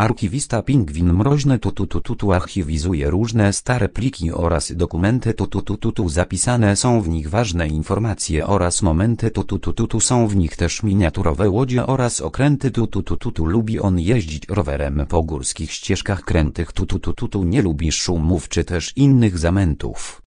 Archiwista Pingwin mroźny tututututu archiwizuje różne stare pliki oraz dokumenty tututututu zapisane są w nich ważne informacje oraz momenty tututututu są w nich też miniaturowe łodzie oraz okręty tututututu lubi on jeździć rowerem po górskich ścieżkach krętych tututututu nie lubi szumów czy też innych zamętów.